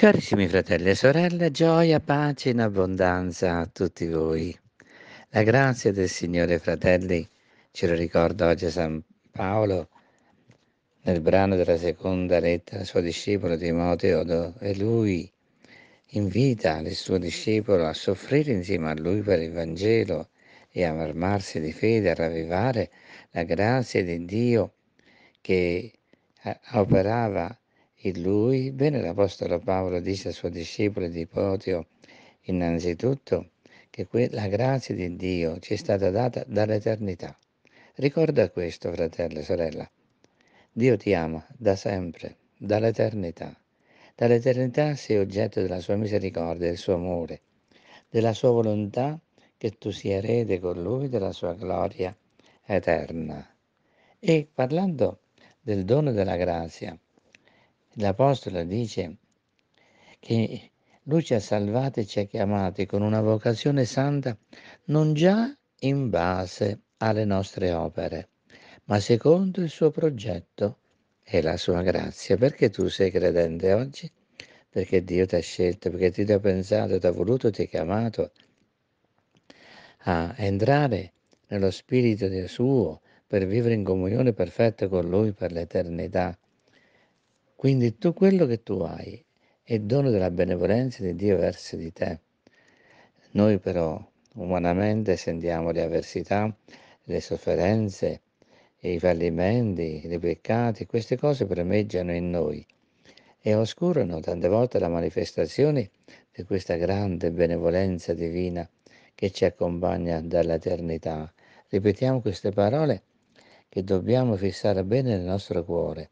Carissimi fratelli e sorelle, gioia, pace in abbondanza a tutti voi. La grazia del Signore, fratelli, ce lo ricorda oggi San Paolo nel brano della seconda lettera suo discepolo Timoteo e lui invita il suo discepolo a soffrire insieme a lui per il Vangelo e a armarsi di fede, a ravvivare la grazia di Dio che eh, operava in lui. Bene, l'Apostolo Paolo disse al suo discepolo di Potio, innanzitutto, che la grazia di Dio ci è stata data dall'eternità. Ricorda questo, fratello e sorella. Dio ti ama da sempre, dall'eternità. Dall'eternità sei oggetto della sua misericordia, del suo amore, della sua volontà che tu sia erede con lui della sua gloria eterna. E parlando del dono della grazia, L'Apostolo dice che lui ci ha salvati e ci ha chiamati con una vocazione santa non già in base alle nostre opere, ma secondo il suo progetto e la sua grazia. Perché tu sei credente oggi? Perché Dio ti ha scelto, perché ti ha pensato, ti ha voluto, ti ha chiamato a entrare nello Spirito del suo per vivere in comunione perfetta con Lui per l'eternità. Quindi tu quello che tu hai è dono della benevolenza di Dio verso di te. Noi però umanamente sentiamo le avversità, le sofferenze, i fallimenti, i peccati, queste cose premeggiano in noi e oscurano tante volte la manifestazione di questa grande benevolenza divina che ci accompagna dall'eternità. Ripetiamo queste parole che dobbiamo fissare bene nel nostro cuore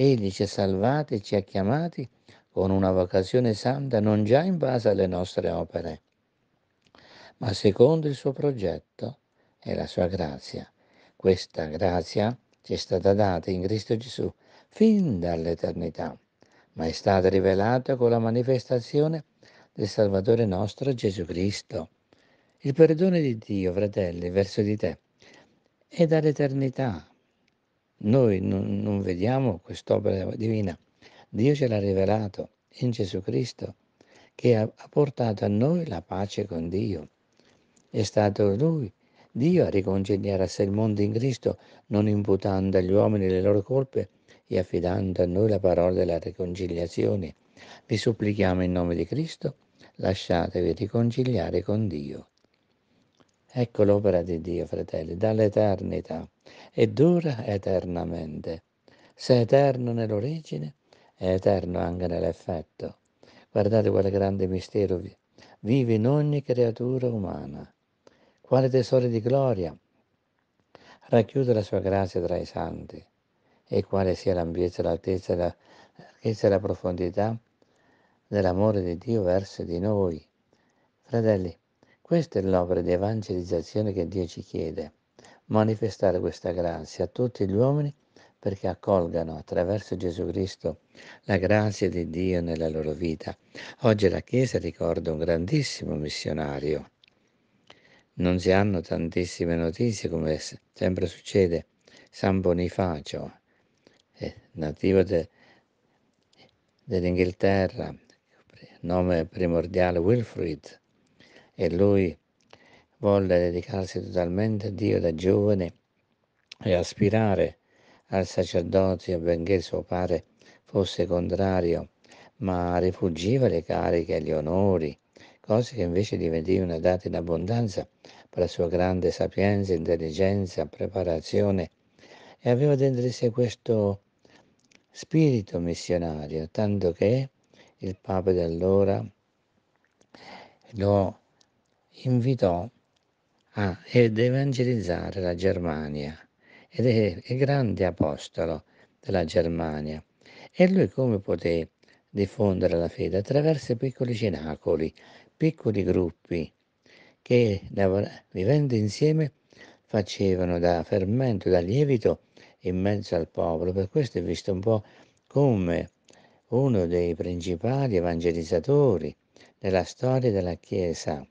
Egli ci ha salvati e ci ha chiamati con una vocazione santa non già in base alle nostre opere, ma secondo il suo progetto e la sua grazia. Questa grazia ci è stata data in Cristo Gesù fin dall'eternità, ma è stata rivelata con la manifestazione del Salvatore nostro Gesù Cristo. Il perdono di Dio, fratelli, verso di te è dall'eternità noi non, non vediamo quest'opera divina. Dio ce l'ha rivelato in Gesù Cristo, che ha, ha portato a noi la pace con Dio. È stato Lui, Dio, a riconciliare a sé il mondo in Cristo, non imputando agli uomini le loro colpe e affidando a noi la parola della riconciliazione. Vi supplichiamo in nome di Cristo, lasciatevi riconciliare con Dio. Ecco l'opera di Dio, fratelli, dall'eternità e dura eternamente. Se è eterno nell'origine, è eterno anche nell'effetto. Guardate quale grande mistero vive in ogni creatura umana. Quale tesoro di gloria racchiude la sua grazia tra i santi e quale sia l'ampiezza, l'altezza, la ricchezza e la profondità dell'amore di Dio verso di noi. Fratelli, questa è l'opera di evangelizzazione che Dio ci chiede, manifestare questa grazia a tutti gli uomini perché accolgano attraverso Gesù Cristo la grazia di Dio nella loro vita. Oggi la Chiesa ricorda un grandissimo missionario. Non si hanno tantissime notizie come sempre succede. San Bonifacio, eh, nativo de, dell'Inghilterra, nome primordiale Wilfrid, e lui volle dedicarsi totalmente a Dio da giovane e aspirare al sacerdozio, benché suo padre fosse contrario, ma rifugiva le cariche e gli onori, cose che invece gli venivano date in abbondanza per la sua grande sapienza, intelligenza, preparazione e aveva dentro di sé questo spirito missionario, tanto che il Papa di allora lo invitò a, ed evangelizzare la Germania ed è il grande apostolo della Germania. E lui come poté diffondere la fede? Attraverso piccoli cenacoli, piccoli gruppi che vivendo insieme facevano da fermento, da lievito in mezzo al popolo. Per questo è visto un po' come uno dei principali evangelizzatori della storia della Chiesa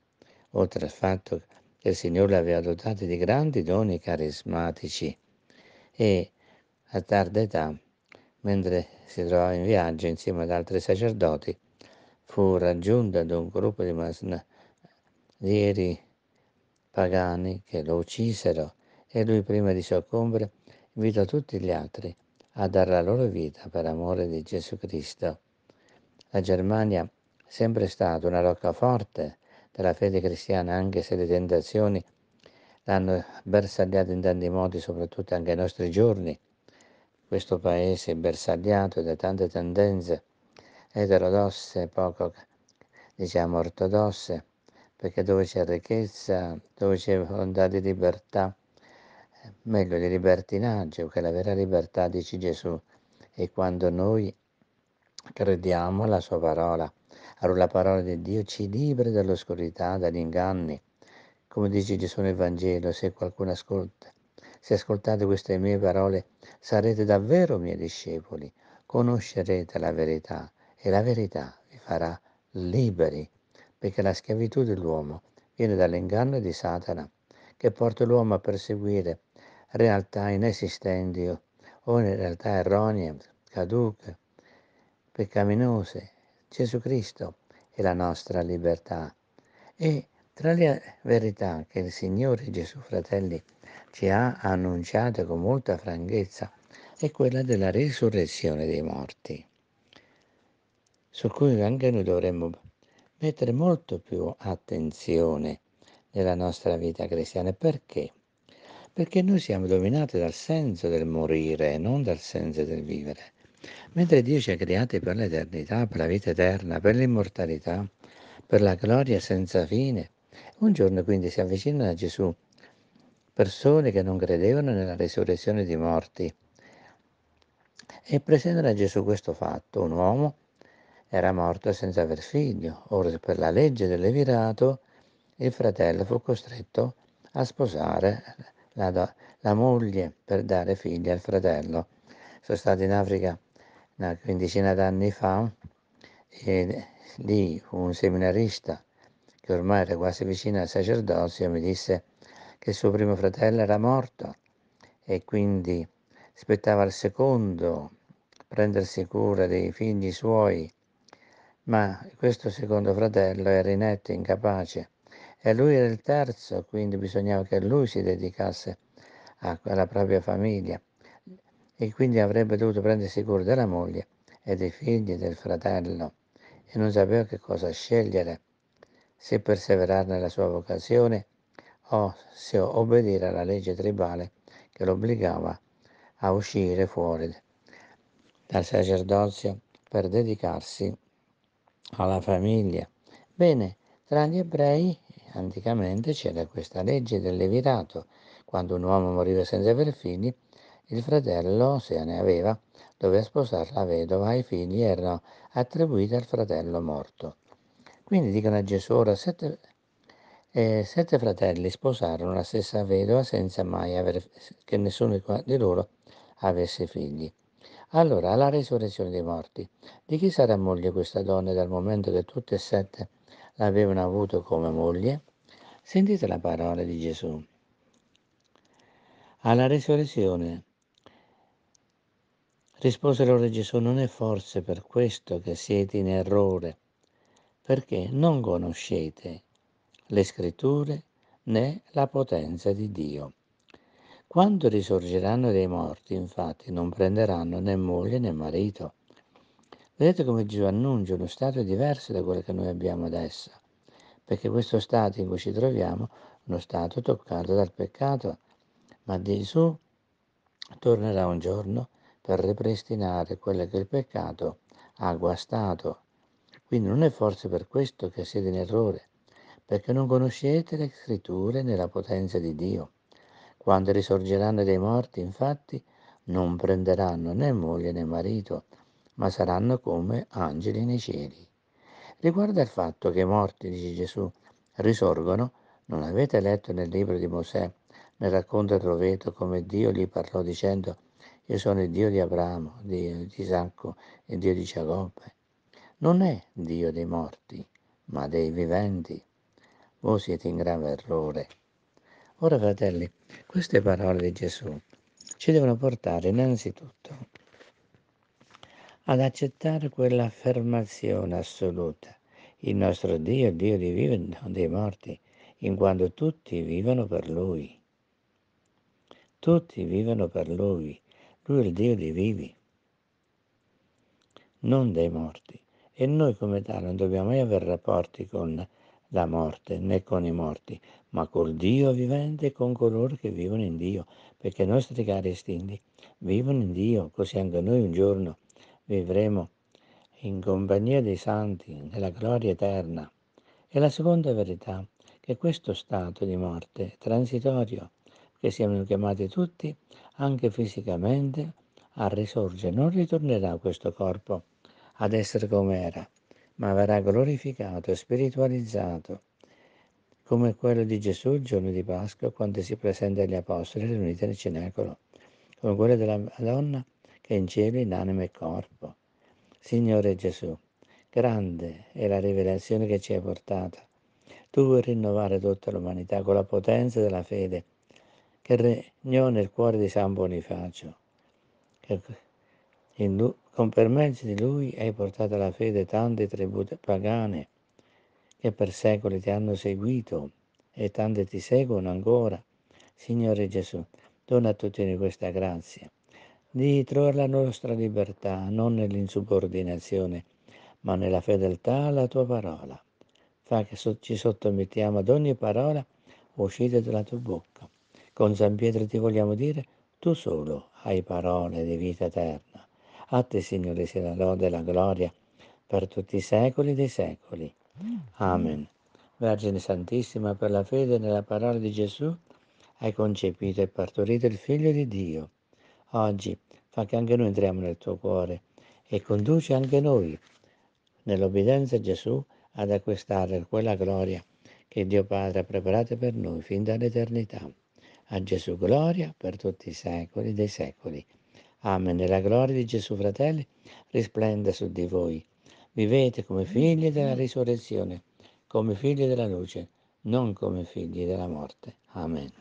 oltre al fatto che il Signore l'aveva dotato di grandi doni carismatici e a tarda età, mentre si trovava in viaggio insieme ad altri sacerdoti, fu raggiunta da un gruppo di masnadieri pagani che lo uccisero e lui prima di soccombere invitò tutti gli altri a dare la loro vita per amore di Gesù Cristo. La Germania è sempre stata una roccaforte della fede cristiana, anche se le tentazioni l'hanno bersagliata in tanti modi, soprattutto anche ai nostri giorni. Questo paese è bersagliato da tante tendenze eterodosse, poco diciamo ortodosse, perché dove c'è ricchezza, dove c'è volontà di libertà, eh, meglio di libertinaggio, che la vera libertà, dice Gesù, è quando noi crediamo alla sua parola allora la parola di Dio ci libera dall'oscurità, dagli inganni. Come dice Gesù nel Vangelo, se qualcuno ascolta, se ascoltate queste mie parole, sarete davvero miei discepoli, conoscerete la verità e la verità vi farà liberi, perché la schiavitù dell'uomo viene dall'inganno di Satana, che porta l'uomo a perseguire realtà inesistenti o in realtà erronee, caduche, peccaminose Gesù Cristo è la nostra libertà. E tra le verità che il Signore Gesù, fratelli, ci ha annunciato con molta franchezza è quella della risurrezione dei morti, su cui anche noi dovremmo mettere molto più attenzione nella nostra vita cristiana. Perché? Perché noi siamo dominati dal senso del morire, non dal senso del vivere. Mentre Dio ci ha creati per l'eternità, per la vita eterna, per l'immortalità, per la gloria senza fine, un giorno quindi si avvicinano a Gesù persone che non credevano nella resurrezione di morti e presentano a Gesù questo fatto. Un uomo era morto senza aver figlio, ora per la legge del Levirato il fratello fu costretto a sposare la, la moglie per dare figli al fratello. Sono stato in Africa una quindicina d'anni fa e lì un seminarista che ormai era quasi vicino al sacerdozio mi disse che suo primo fratello era morto e quindi aspettava al secondo prendersi cura dei figli suoi, ma questo secondo fratello era inetto, incapace e lui era il terzo, quindi bisognava che lui si dedicasse alla propria famiglia e quindi avrebbe dovuto prendersi cura della moglie e dei figli del fratello e non sapeva che cosa scegliere, se perseverare nella sua vocazione o se obbedire alla legge tribale che lo obbligava a uscire fuori dal sacerdozio per dedicarsi alla famiglia. Bene, tra gli ebrei anticamente c'era questa legge del levirato, quando un uomo moriva senza aver figli, il fratello, se ne aveva, doveva sposare la vedova i figli erano attribuiti al fratello morto. Quindi dicono a Gesù, ora sette, eh, sette fratelli sposarono la stessa vedova senza mai aver, che nessuno di loro avesse figli. Allora, alla risurrezione dei morti, di chi sarà moglie questa donna dal momento che tutte e sette l'avevano avuto come moglie? Sentite la parola di Gesù. Alla risurrezione Rispose loro Gesù, non è forse per questo che siete in errore, perché non conoscete le scritture né la potenza di Dio. Quando risorgeranno dei morti, infatti, non prenderanno né moglie né marito. Vedete come Gesù annuncia uno stato diverso da quello che noi abbiamo adesso, perché questo stato in cui ci troviamo è uno stato toccato dal peccato, ma Gesù tornerà un giorno per ripristinare quello che il peccato ha guastato. Quindi non è forse per questo che siete in errore, perché non conoscete le scritture nella potenza di Dio. Quando risorgeranno dei morti, infatti, non prenderanno né moglie né marito, ma saranno come angeli nei cieli. Riguardo al fatto che i morti, dice Gesù, risorgono, non avete letto nel libro di Mosè, nel racconto del Roveto, come Dio gli parlò dicendo io sono il Dio di Abramo, Dio di Isacco e Dio di Giacobbe. Non è Dio dei morti, ma dei viventi. Voi siete in grave errore. Ora, fratelli, queste parole di Gesù ci devono portare innanzitutto ad accettare quell'affermazione assoluta. Il nostro Dio è Dio di vivi, non dei morti, in quanto tutti vivono per Lui. Tutti vivono per Lui, lui è il Dio dei vivi, non dei morti. E noi come tale non dobbiamo mai avere rapporti con la morte né con i morti, ma col Dio vivente e con coloro che vivono in Dio, perché i nostri cari estinti vivono in Dio, così anche noi un giorno vivremo in compagnia dei santi nella gloria eterna. E la seconda verità, è che questo stato di morte è transitorio, che siamo chiamati tutti, anche fisicamente, a risorgere. Non ritornerà questo corpo ad essere come era, ma verrà glorificato e spiritualizzato, come quello di Gesù il giorno di Pasqua, quando si presenta agli Apostoli riuniti nel Cenacolo, come quello della Madonna che in cielo in anima e corpo. Signore Gesù, grande è la rivelazione che ci hai portata. Tu vuoi rinnovare tutta l'umanità con la potenza della fede che regnò nel cuore di San Bonifacio, che ecco, lui, con permesso di lui hai portato alla fede tante tribù pagane che per secoli ti hanno seguito e tante ti seguono ancora. Signore Gesù, dona a tutti noi questa grazia di trovare la nostra libertà non nell'insubordinazione, ma nella fedeltà alla tua parola. Fa che ci sottomettiamo ad ogni parola uscita dalla tua bocca con San Pietro ti vogliamo dire, tu solo hai parole di vita eterna. A te, Signore, sia la lode e la gloria per tutti i secoli dei secoli. Mm. Amen. Vergine Santissima, per la fede nella parola di Gesù, hai concepito e partorito il Figlio di Dio. Oggi fa che anche noi entriamo nel tuo cuore e conduci anche noi, nell'obbedienza a Gesù, ad acquistare quella gloria che Dio Padre ha preparato per noi fin dall'eternità. A Gesù gloria per tutti i secoli dei secoli. Amen. la gloria di Gesù, fratelli, risplenda su di voi. Vivete come figli della risurrezione, come figli della luce, non come figli della morte. Amen.